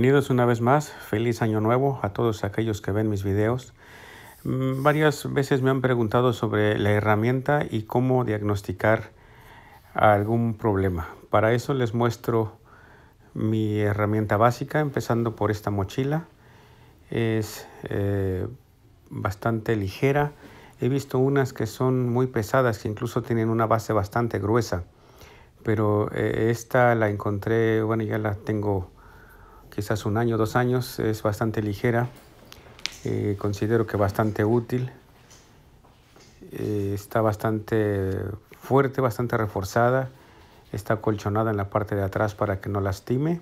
Bienvenidos una vez más, feliz año nuevo a todos aquellos que ven mis videos. Mm, varias veces me han preguntado sobre la herramienta y cómo diagnosticar algún problema. Para eso les muestro mi herramienta básica, empezando por esta mochila. Es eh, bastante ligera. He visto unas que son muy pesadas, que incluso tienen una base bastante gruesa. Pero eh, esta la encontré, bueno, ya la tengo quizás un año, dos años, es bastante ligera, eh, considero que bastante útil, eh, está bastante fuerte, bastante reforzada, está colchonada en la parte de atrás para que no lastime.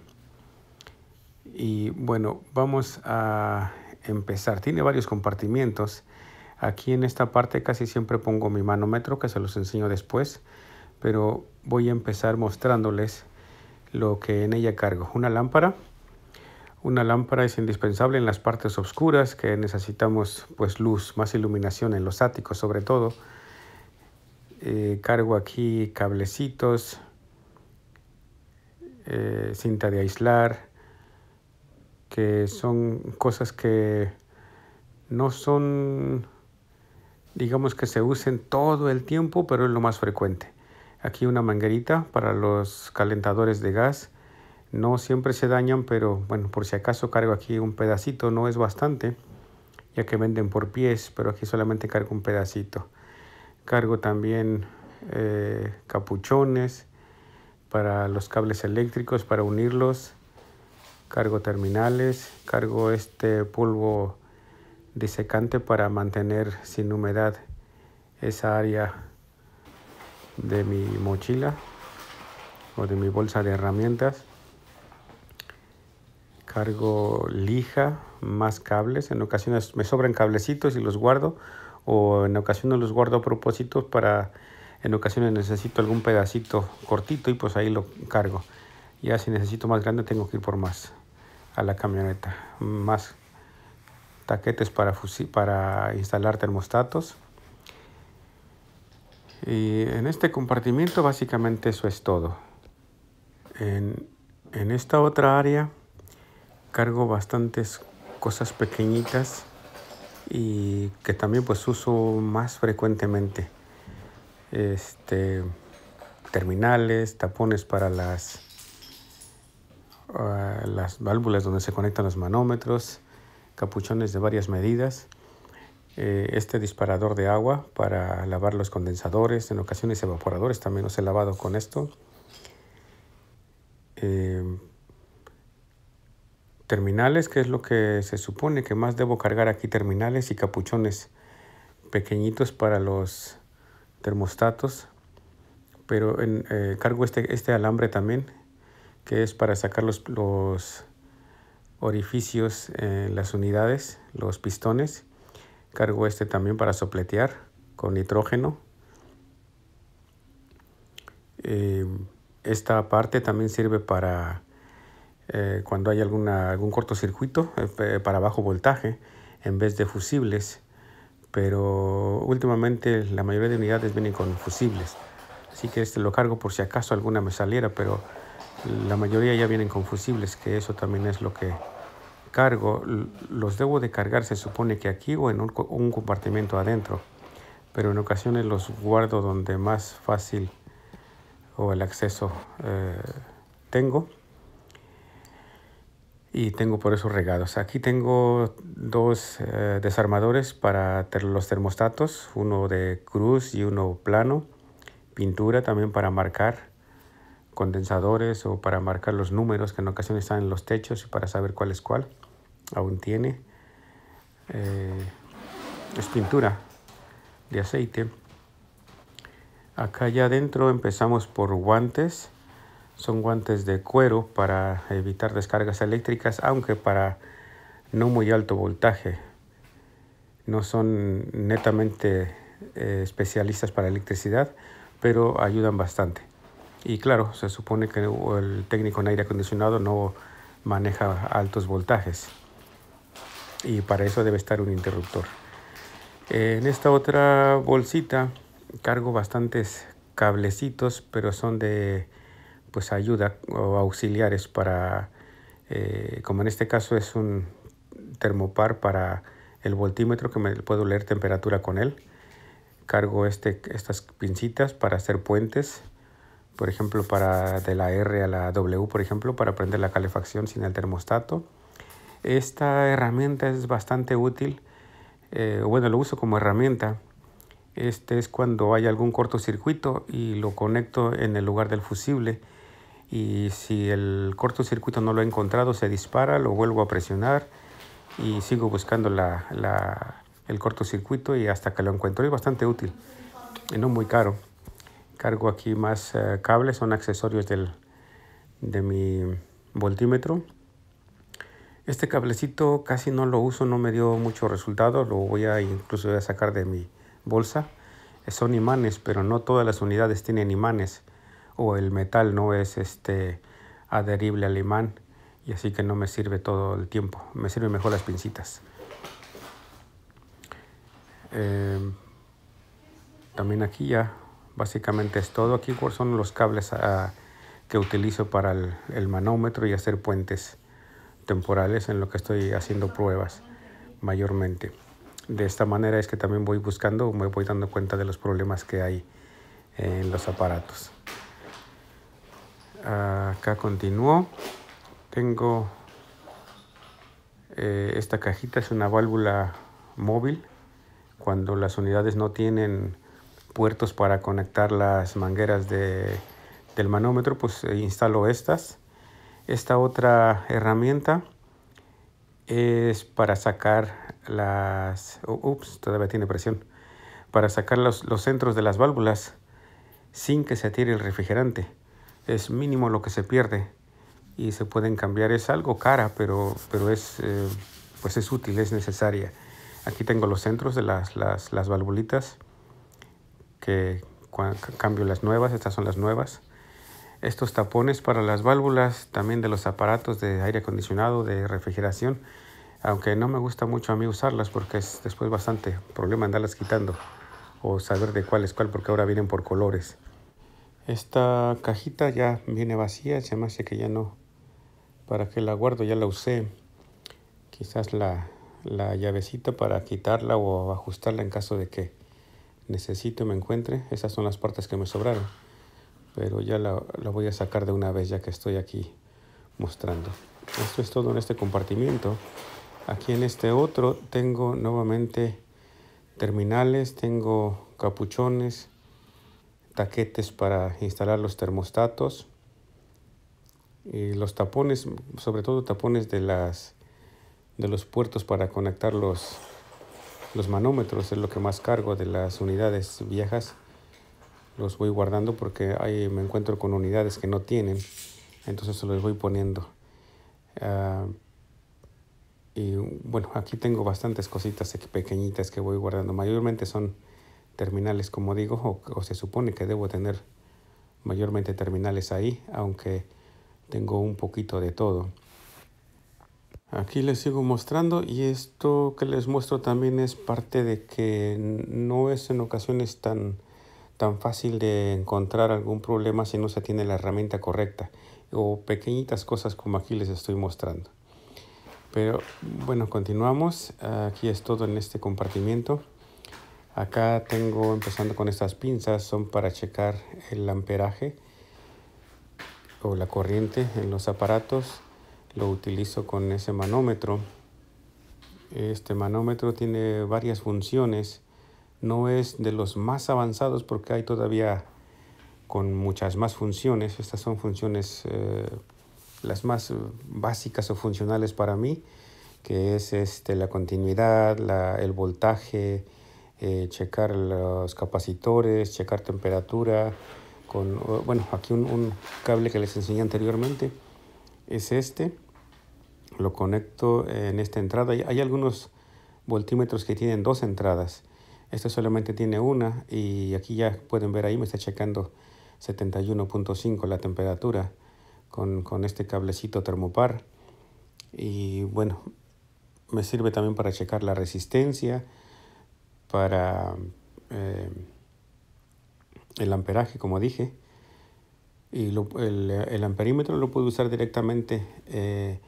Y bueno, vamos a empezar. Tiene varios compartimientos. Aquí en esta parte casi siempre pongo mi manómetro, que se los enseño después, pero voy a empezar mostrándoles lo que en ella cargo. Una lámpara, una lámpara es indispensable en las partes oscuras que necesitamos pues luz, más iluminación en los áticos sobre todo. Eh, cargo aquí cablecitos, eh, cinta de aislar, que son cosas que no son, digamos que se usen todo el tiempo, pero es lo más frecuente. Aquí una manguerita para los calentadores de gas no siempre se dañan, pero bueno, por si acaso cargo aquí un pedacito, no es bastante, ya que venden por pies, pero aquí solamente cargo un pedacito. Cargo también eh, capuchones para los cables eléctricos, para unirlos. Cargo terminales, cargo este polvo disecante para mantener sin humedad esa área de mi mochila o de mi bolsa de herramientas cargo lija, más cables. En ocasiones me sobran cablecitos y los guardo o en ocasiones los guardo a propósito para, en ocasiones necesito algún pedacito cortito y pues ahí lo cargo. Ya si necesito más grande tengo que ir por más a la camioneta. Más taquetes para, para instalar termostatos. Y en este compartimiento básicamente eso es todo. en esta otra área cargo bastantes cosas pequeñitas y que también pues uso más frecuentemente este terminales tapones para las ah, las válvulas donde se conectan los manómetros capuchones de varias medidas eh, este disparador de agua para lavar los condensadores en ocasiones evaporadores también los he lavado con esto eh, terminales, que es lo que se supone que más debo cargar aquí, terminales y capuchones pequeñitos para los termostatos, pero en, eh, cargo este, este alambre también, que es para sacar los, orificios en eh, las unidades, los pistones. Cargo este también para sopletear con nitrógeno. Eh, esta parte también sirve para eh, cuando hay algún cortocircuito eh, para bajo voltaje en vez de fusibles, pero últimamente la mayoría de unidades vienen con fusibles, así que este lo cargo por si acaso alguna me saliera, pero la mayoría ya vienen con fusibles, que eso también es lo que cargo. Los debo de cargar se supone que aquí o en un, un compartimento adentro, pero en ocasiones los guardo donde más fácil o el acceso eh, tengo y tengo por eso regados. Aquí tengo dos eh, desarmadores para los termostatos, uno de cruz y uno plano. Pintura también para marcar condensadores o para marcar los números que en ocasiones están en los techos y para saber cuál es cuál. Aún tiene. Eh, es pintura de aceite. Acá ya adentro empezamos por guantes son guantes de cuero para evitar descargas eléctricas, aunque para no muy alto voltaje. No son netamente eh, especialistas para electricidad, pero ayudan bastante. Y claro, se supone que el técnico en aire acondicionado no maneja altos voltajes. Y para eso debe estar un interruptor. En esta otra bolsita cargo bastantes cablecitos, pero son de pues ayuda o auxiliares para, eh, como en este caso es un termopar para el voltímetro que me puedo leer temperatura con él. Cargo este, estas pincitas para hacer puentes, por ejemplo, para de la R a la W, por ejemplo, para prender la calefacción sin el termostato. Esta herramienta es bastante útil, eh, bueno, lo uso como herramienta. Este es cuando hay algún cortocircuito y lo conecto en el lugar del fusible y si el cortocircuito no lo he encontrado se dispara, lo vuelvo a presionar y sigo buscando la, la, el cortocircuito y hasta que lo encuentro. Es bastante útil y no muy caro. Cargo aquí más eh, cables, son accesorios del, de mi voltímetro. Este cablecito casi no lo uso, no me dio mucho resultado, lo voy a incluso a sacar de mi bolsa. Eh, son imanes, pero no todas las unidades tienen imanes o el metal no es este adherible al imán y así que no me sirve todo el tiempo, me sirven mejor las pincitas. Em, también aquí ya básicamente es todo, aquí son los cables ah, que utilizo para el manómetro y hacer puentes temporales en lo que estoy haciendo pruebas mayormente. De esta manera es que también voy buscando, me voy dando cuenta de los problemas que hay en los aparatos acá continúo tengo eh, esta cajita es una válvula móvil cuando las unidades no tienen puertos para conectar las mangueras del manómetro pues eh, instalo estas esta otra herramienta es para sacar las ups todavía tiene presión para sacar los, los centros de las válvulas sin que se tire el refrigerante es mínimo lo que se pierde y se pueden cambiar. Es algo cara, pero, pero es, eh, pues es útil, es necesaria. Aquí tengo los centros de las, las, las valvulitas, que cambio las nuevas, estas son las nuevas. Estos tapones para las válvulas, también de los aparatos de aire acondicionado, de refrigeración, aunque no me gusta mucho a mí usarlas porque es después bastante problema andarlas quitando o saber de cuál es cuál porque ahora vienen por colores. Esta cajita ya viene vacía, se me hace que ya no, para que la guardo, ya la usé. Quizás la, la llavecita para quitarla o ajustarla en caso de que necesito me encuentre. Esas son las partes que me sobraron. Pero ya la, la, voy a sacar de una vez ya que estoy aquí mostrando. Esto es todo en este compartimiento. Aquí en este otro tengo nuevamente terminales, tengo capuchones, taquetes para instalar los termostatos y los tapones, sobre todo tapones de las de los puertos para conectar los, manómetros es lo que más cargo de las unidades viejas. Los voy guardando porque ahí me encuentro con unidades que no tienen, entonces se los voy poniendo. Ah, y bueno, aquí tengo bastantes cositas pequeñitas que voy guardando. Mayormente son terminales, como digo, o, se supone que debo tener mayormente terminales ahí, aunque tengo un poquito de todo. Aquí les sigo mostrando y esto que les muestro también es parte de que no es en ocasiones tan, tan fácil de encontrar algún problema si no se tiene la herramienta correcta o pequeñitas cosas como aquí les estoy mostrando. Pero bueno, continuamos. Aquí es todo en este compartimiento. Acá tengo, empezando con estas pinzas, son para checar el amperaje o la corriente en los aparatos. Lo utilizo con ese manómetro. Este manómetro tiene varias funciones. No es de los más avanzados porque hay todavía con muchas más funciones. Estas son funciones eh, las más eh, básicas o funcionales para mí, que es este, la continuidad, el voltaje, eh, checar los capacitores, checar temperatura, con, bueno, aquí un, un, cable que les enseñé anteriormente es este, lo conecto en esta entrada, hay algunos voltímetros que tienen dos entradas, este solamente tiene una y aquí ya pueden ver ahí me está checando 71.5 la temperatura con, con este cablecito termopar y bueno, me sirve también para checar la resistencia, para eh, el amperaje, como dije. Y el, amperímetro lo puedo usar directamente eh,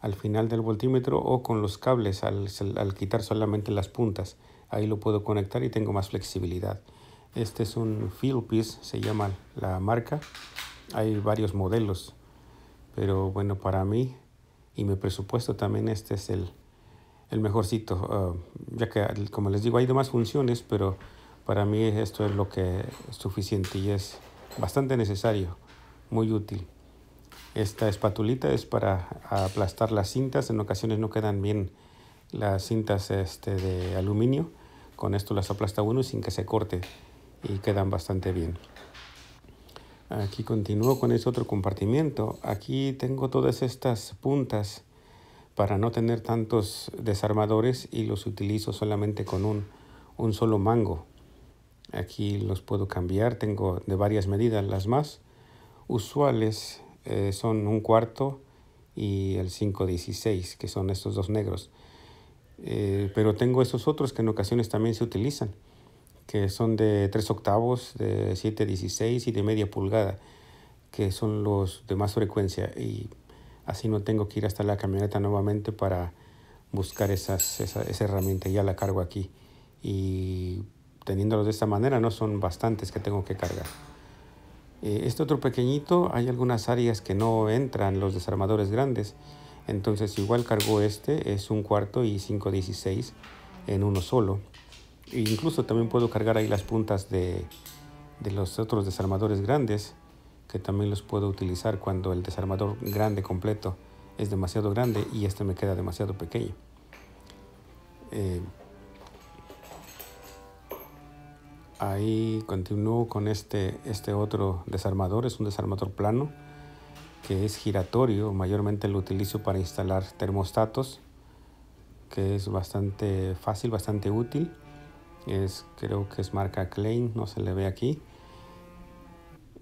al final del voltímetro o con los cables al, al, quitar solamente las puntas. Ahí lo puedo conectar y tengo más flexibilidad. Este es un Field Piece, se llama la marca. Hay varios modelos, pero bueno, para mí y mi presupuesto también este es el, el mejorcito, ah, ya que como les digo hay demás funciones, pero para mí esto es lo que es suficiente y es bastante necesario, muy útil. Esta espatulita es para aplastar las cintas, en ocasiones no quedan bien las cintas este, de aluminio, con esto las aplasta uno sin que se corte y quedan bastante bien. Aquí continúo con ese otro compartimiento. Aquí tengo todas estas puntas para no tener tantos desarmadores y los utilizo solamente con un, solo mango. Aquí los puedo cambiar, tengo de varias medidas. Las más usuales eh, son un cuarto y el 516, que son estos dos negros. Eh, pero tengo esos otros que en ocasiones también se utilizan, que son de 3 octavos, de 716 y de media pulgada, que son los de más frecuencia. Y Así no tengo que ir hasta la camioneta nuevamente para buscar esa, herramienta. Ya la cargo aquí. Y teniéndolo de esta manera, no son bastantes que tengo que cargar. Eh, este otro pequeñito, hay algunas áreas que no entran los desarmadores grandes. Entonces igual cargo este, es un cuarto y 5.16 en uno solo. E incluso también puedo cargar ahí las puntas de, de los otros desarmadores grandes que también los puedo utilizar cuando el desarmador grande completo es demasiado grande y este me queda demasiado pequeño. Eh, ahí continúo con este, este otro desarmador, es un desarmador plano que es giratorio, mayormente lo utilizo para instalar termostatos, que es bastante fácil, bastante útil. Es, creo que es marca Klein, no se le ve aquí.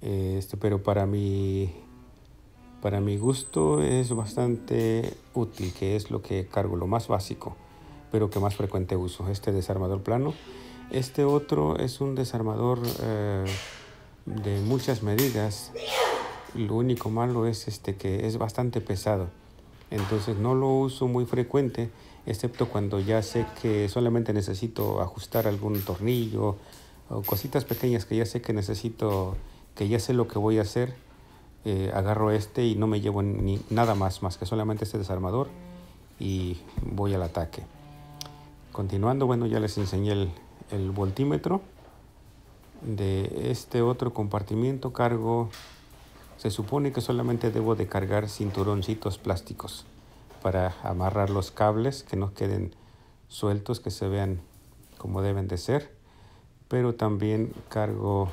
Eh, este pero para mi, para mi gusto es bastante útil, que es lo que cargo, lo más básico, pero que más frecuente uso. Este desarmador plano. Este otro es un desarmador eh, de muchas medidas. Lo único malo es este que es bastante pesado. Entonces no lo uso muy frecuente, excepto cuando ya sé que solamente necesito ajustar algún tornillo o cositas pequeñas que ya sé que necesito que ya sé lo que voy a hacer, eh, agarro este y no me llevo ni nada más, más que solamente este desarmador y voy al ataque. Continuando, bueno, ya les enseñé el, el voltímetro. De este otro compartimiento cargo, se supone que solamente debo de cargar cinturoncitos plásticos para amarrar los cables que no queden sueltos, que se vean como deben de ser. Pero también cargo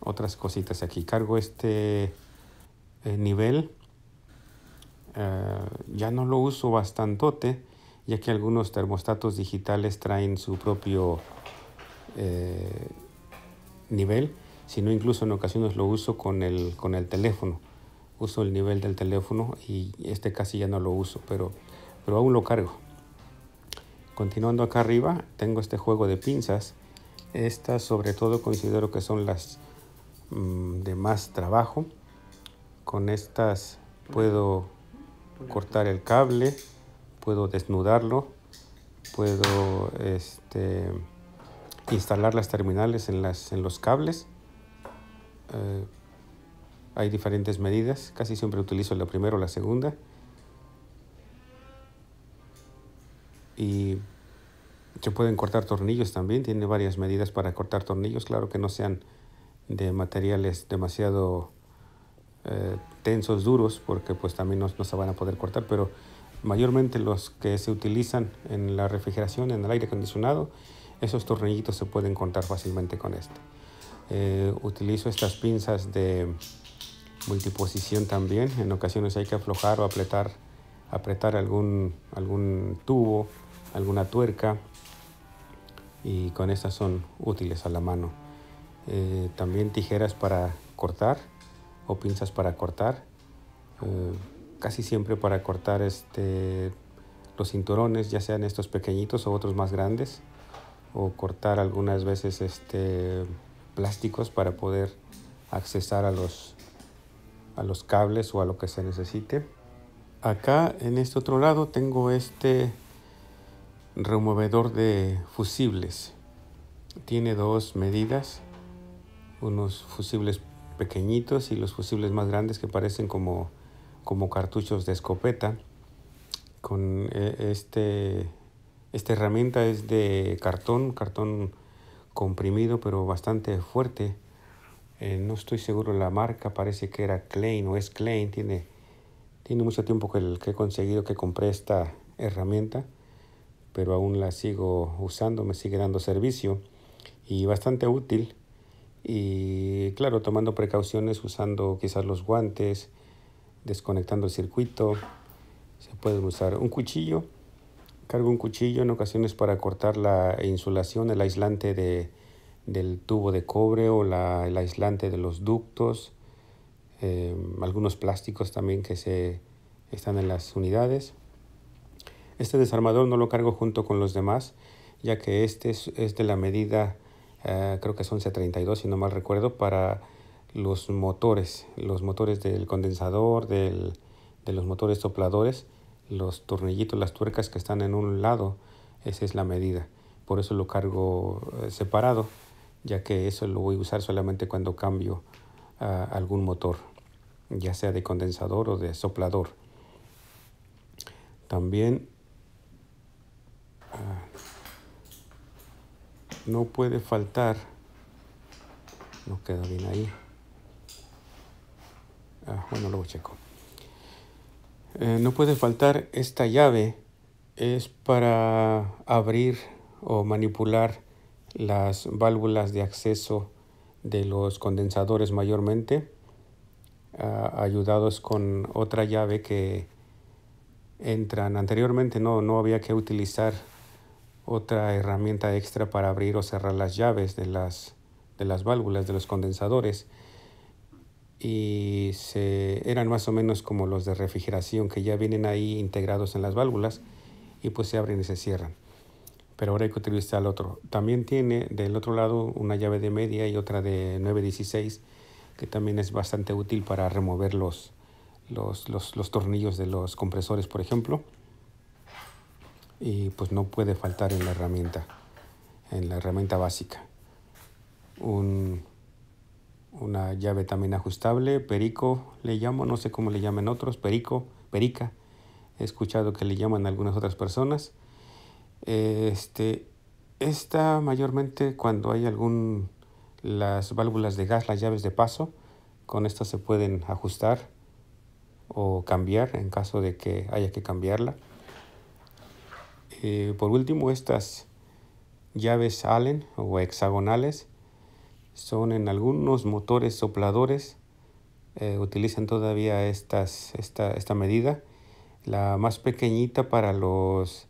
otras cositas aquí. Cargo este eh, nivel. Eh, ya no lo uso bastantote, ya que algunos termostatos digitales traen su propio eh, nivel, sino incluso en ocasiones lo uso con el, con el teléfono. Uso el nivel del teléfono y este casi ya no lo uso, pero, pero aún lo cargo. Continuando acá arriba, tengo este juego de pinzas. Estas sobre todo considero que son las Mm, de más trabajo. Con estas puedo cortar el cable, puedo desnudarlo, puedo este, instalar las terminales en, las, en los cables. Eh, hay diferentes medidas, casi siempre utilizo la primera o la segunda. Y se pueden cortar tornillos también, tiene varias medidas para cortar tornillos, claro que no sean de materiales demasiado eh, tensos, duros, porque pues también no, se van a poder cortar, pero mayormente los que se utilizan en la refrigeración, en el aire acondicionado, esos tornillitos se pueden cortar fácilmente con este. Eh, utilizo estas pinzas de multiposición también, en ocasiones hay que aflojar o apretar, apretar algún, algún tubo, alguna tuerca, y con estas son útiles a la mano. Eh, también tijeras para cortar o pinzas para cortar. Eh, casi siempre para cortar este, los cinturones, ya sean estos pequeñitos o otros más grandes, o cortar algunas veces este, plásticos para poder accesar a a los cables o a lo que se necesite. Acá en este otro lado tengo este removedor de fusibles. Tiene dos medidas unos fusibles pequeñitos y los fusibles más grandes que parecen como, como cartuchos de escopeta. Con eh, este, esta herramienta es de cartón, cartón comprimido pero bastante fuerte. Eh, no estoy seguro la marca, parece que era Klein o es Klein. Tiene, tiene mucho tiempo que, que he conseguido que compré esta herramienta, pero aún la sigo usando, me sigue dando servicio y bastante útil y claro, tomando precauciones, usando quizás los guantes, desconectando el circuito. Se puede usar un cuchillo. Cargo un cuchillo en ocasiones para cortar la insulación, el aislante de, del tubo de cobre o el aislante de los ductos. Em, algunos plásticos también que se están en las unidades. Este desarmador no lo cargo junto con los demás, ya que este es de la medida eh, creo que es 1132 si no mal recuerdo, para los motores, los motores del condensador, de los motores sopladores, los tornillitos, las tuercas que están en un lado, esa es la medida. Por eso lo cargo eh, separado, ya que eso lo voy a usar solamente cuando cambio ah, algún motor, ya sea de condensador o de soplador. También no puede faltar. No queda bien ahí. Ah, bueno, checo. Eh, no puede faltar esta llave. Es para abrir o manipular las válvulas de acceso de los condensadores mayormente, ah, ayudados con otra llave que entran. Anteriormente no, no había que utilizar otra herramienta extra para abrir o cerrar las llaves de las, válvulas, de los condensadores. Y se, eran más o menos como los de refrigeración que ya vienen ahí integrados en las válvulas y pues se abren y se cierran. Pero ahora hay que utilizar el otro. También tiene del otro lado una llave de media y otra de 916 que también es bastante útil para remover los tornillos de los compresores, por ejemplo y pues no puede faltar en la herramienta, en la herramienta básica. una llave también ajustable, perico le llamo, no sé cómo le llaman otros, perico, perica, he escuchado que le llaman algunas otras personas. Este, esta mayormente cuando hay algún, las válvulas de gas, las llaves de paso, con estas se pueden ajustar o cambiar en caso de que haya que cambiarla eh, por último, estas llaves Allen o hexagonales son en algunos motores sopladores eh, utilizan todavía estas, esta, medida. La más pequeñita para los,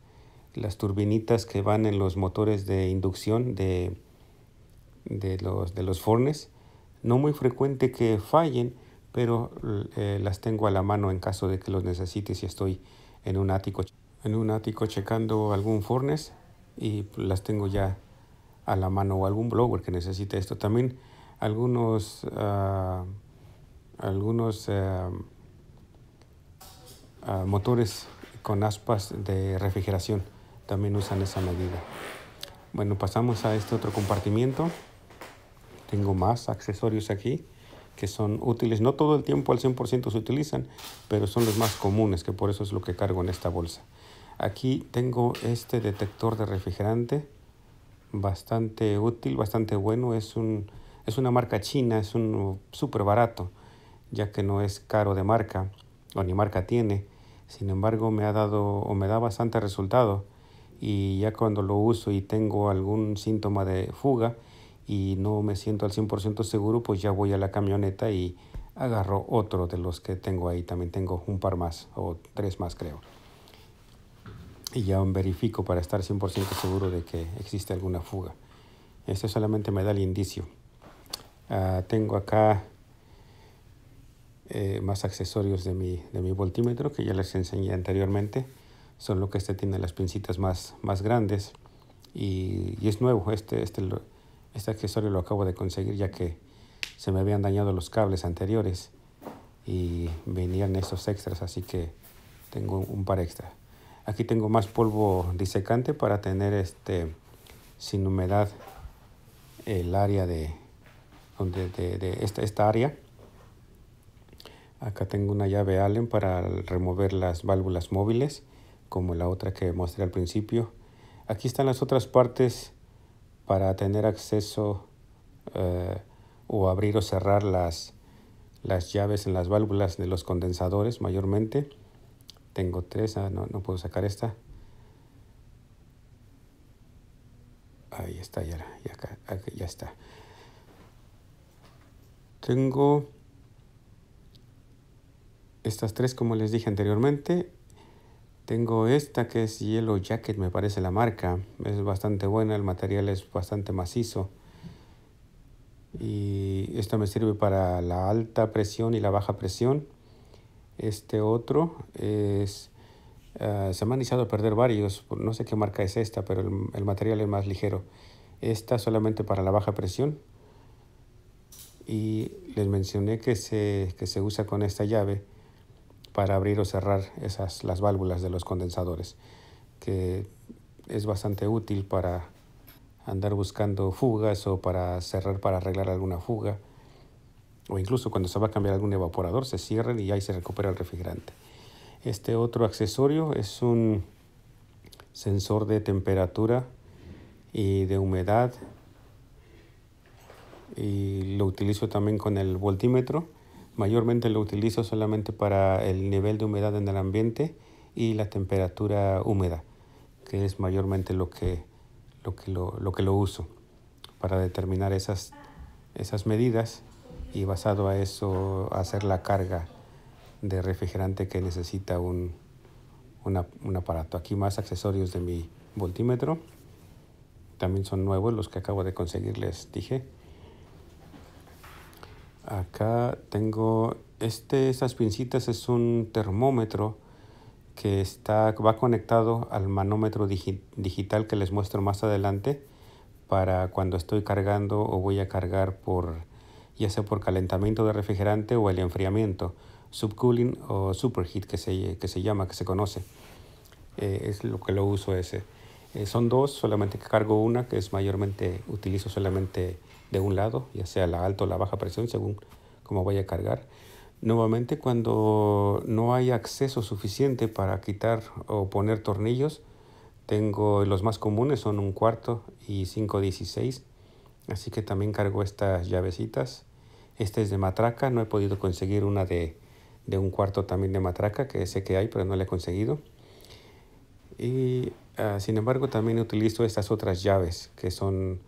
las turbinitas que van en los motores de inducción de, de, los, fornes. No muy frecuente que fallen, pero eh, las tengo a la mano en caso de que los necesite si estoy en un ático en un ático checando algún furnace y pues, las tengo ya a la mano o algún blogger que necesite esto. También algunos, ah, algunos eh, ah, motores con aspas de refrigeración también usan esa medida. Bueno, pasamos a este otro compartimiento. Tengo más accesorios aquí que son útiles. No todo el tiempo al 100% se utilizan, pero son los más comunes, que por eso es lo que cargo en esta bolsa. Aquí tengo este detector de refrigerante, bastante útil, bastante bueno. Es, un, es una marca china, es un súper barato, ya que no es caro de marca, o ni marca tiene. Sin embargo, me ha dado o me da bastante resultado. Y ya cuando lo uso y tengo algún síntoma de fuga y no me siento al 100% seguro, pues ya voy a la camioneta y agarro otro de los que tengo ahí. También tengo un par más o tres más, creo y ya verifico para estar 100% seguro de que existe alguna fuga. Esto solamente me da el indicio. Ah, tengo acá eh, más accesorios de mi, de mi voltímetro que ya les enseñé anteriormente. Son lo que este tiene las pincitas más, más grandes y, y es nuevo. Este, este, este accesorio lo acabo de conseguir ya que se me habían dañado los cables anteriores y venían esos extras, así que tengo un par extra. Aquí tengo más polvo disecante para tener este sin humedad el área de, donde, de, esta, área. Acá tengo una llave Allen para remover las válvulas móviles, como la otra que mostré al principio. Aquí están las otras partes para tener acceso eh, o abrir o cerrar las, las llaves en las válvulas de los condensadores mayormente. Tengo tres, ah, no, puedo sacar esta. Ahí está, ya, ya, ya está. Tengo estas tres, como les dije anteriormente. Tengo esta que es Yellow Jacket, me parece la marca. Es bastante buena, el material es bastante macizo. Y esto me sirve para la alta presión y la baja presión. Este otro es, ah, se me han iniciado a perder varios, no sé qué marca es esta, pero el, material es más ligero. Esta solamente para la baja presión. Y les mencioné que se, que se usa con esta llave para abrir o cerrar esas, las válvulas de los condensadores, que es bastante útil para andar buscando fugas o para cerrar para arreglar alguna fuga o incluso cuando se va a cambiar algún evaporador, se cierran y ahí se recupera el refrigerante. Este otro accesorio es un sensor de temperatura y de humedad y lo utilizo también con el voltímetro. Mayormente lo utilizo solamente para el nivel de humedad en el ambiente y la temperatura húmeda, que es mayormente lo que lo, uso para determinar esas, esas medidas y basado a eso hacer la carga de refrigerante que necesita un, aparato. Aquí más accesorios de mi voltímetro. También son nuevos los que acabo de conseguir, les dije. Acá tengo este, estas pincitas es un termómetro que está, va conectado al manómetro digital que les muestro más adelante para cuando estoy cargando o voy a cargar por ya sea por calentamiento de refrigerante o el enfriamiento, subcooling o superheat que se, que se llama, que se conoce. Eh, es lo que lo uso ese. Eh, son dos, solamente cargo una, que es mayormente, utilizo solamente de un lado, ya sea la alta o la baja presión, según cómo vaya a cargar. Nuevamente, cuando no hay acceso suficiente para quitar o poner tornillos, tengo los más comunes son un cuarto y 516, así que también cargo estas llavecitas esta es de matraca, no he podido conseguir una de, de un cuarto también de matraca, que sé que hay, pero no la he conseguido. Y ah, sin embargo también utilizo estas otras llaves que son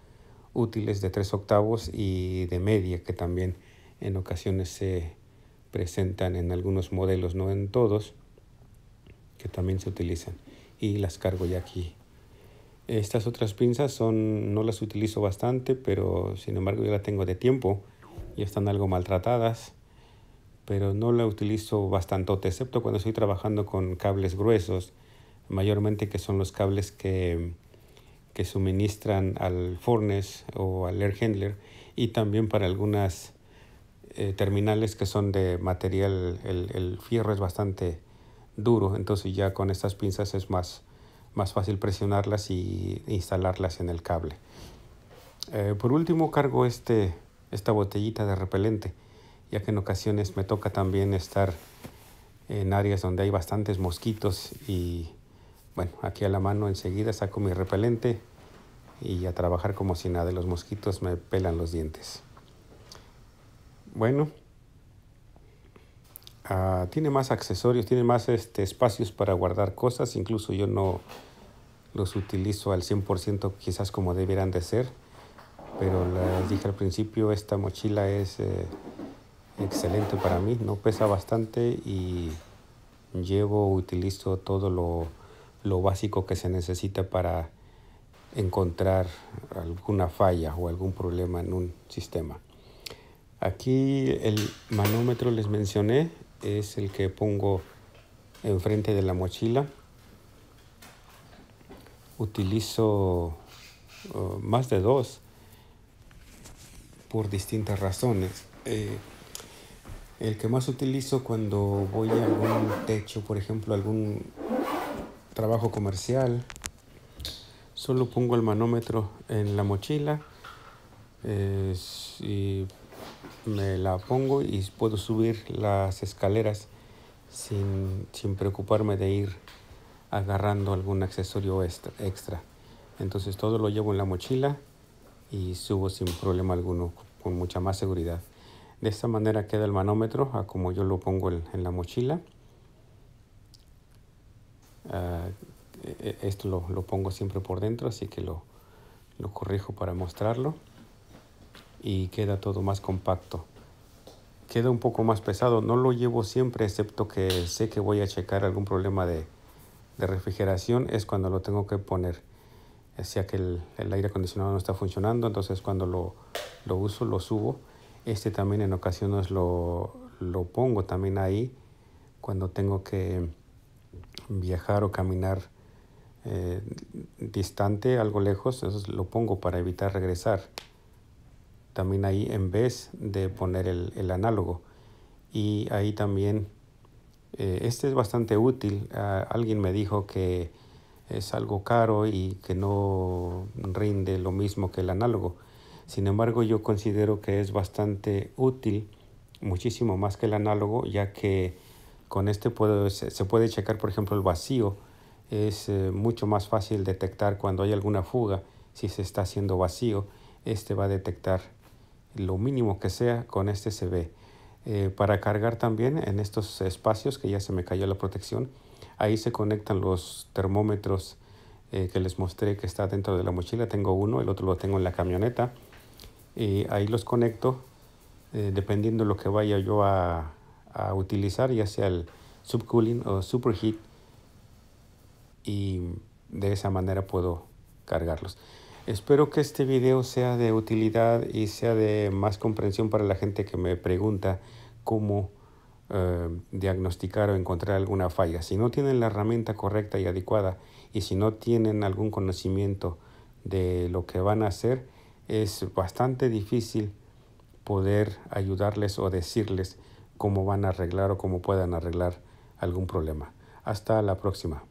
útiles de 3 octavos y de media, que también en ocasiones se presentan en algunos modelos, no en todos, que también se utilizan. Y las cargo ya aquí. Estas otras pinzas son, no las utilizo bastante, pero sin embargo yo la tengo de tiempo y están algo maltratadas, pero no la utilizo bastante, excepto cuando estoy trabajando con cables gruesos, mayormente que son los cables que, que suministran al Fornes o al air handler y también para algunas eh, terminales que son de material, el, el, fierro es bastante duro, entonces ya con estas pinzas es más, más fácil presionarlas y instalarlas en el cable. Eh, por último cargo este esta botellita de repelente, ya que en ocasiones me toca también estar en áreas donde hay bastantes mosquitos y bueno, aquí a la mano enseguida saco mi repelente y a trabajar como si nada, los mosquitos me pelan los dientes. Bueno, ah, tiene más accesorios, tiene más este, espacios para guardar cosas, incluso yo no los utilizo al 100% quizás como debieran de ser pero les dije al principio, esta mochila es eh, excelente para mí, no pesa bastante y llevo, utilizo todo lo, básico que se necesita para encontrar alguna falla o algún problema en un sistema. Aquí el manómetro les mencioné, es el que pongo enfrente de la mochila. Utilizo eh, más de dos por distintas razones. Eh, el que más utilizo cuando voy a algún techo, por ejemplo, algún trabajo comercial, solo pongo el manómetro en la mochila eh, y me la pongo y puedo subir las escaleras sin, sin preocuparme de ir agarrando algún accesorio extra. Entonces todo lo llevo en la mochila y subo sin problema alguno, con mucha más seguridad. De esta manera queda el manómetro a como yo lo pongo en, la mochila. Ah, e, e, esto lo, pongo siempre por dentro, así que lo, lo corrijo para mostrarlo. Y queda todo más compacto. Queda un poco más pesado, no lo llevo siempre, excepto que sé que voy a checar algún problema de, de refrigeración, es cuando lo tengo que poner sea que el, aire acondicionado no está funcionando, entonces cuando lo, uso, lo subo. Este también en ocasiones lo, pongo también ahí cuando tengo que viajar o caminar eh, distante, algo lejos, entonces lo pongo para evitar regresar. También ahí en vez de poner el, análogo. Y ahí también, eh, este es bastante útil. Ah, alguien me dijo que es algo caro y que no rinde lo mismo que el análogo. Sin embargo, yo considero que es bastante útil, muchísimo más que el análogo, ya que con este se puede checar, por ejemplo, el vacío. Es eh, mucho más fácil detectar cuando hay alguna fuga. Si se está haciendo vacío, este va a detectar lo mínimo que sea, con este se ve. Eh, para cargar también en estos espacios que ya se me cayó la protección, Ahí se conectan los termómetros eh, que les mostré que está dentro de la mochila. Tengo uno, el otro lo tengo en la camioneta. Y ahí los conecto eh, dependiendo lo que vaya yo a, a utilizar, ya sea el subcooling o superheat. Y de esa manera puedo cargarlos. Espero que este video sea de utilidad y sea de más comprensión para la gente que me pregunta cómo eh, diagnosticar o encontrar alguna falla. Si no tienen la herramienta correcta y adecuada y si no tienen algún conocimiento de lo que van a hacer, es bastante difícil poder ayudarles o decirles cómo van a arreglar o cómo puedan arreglar algún problema. Hasta la próxima.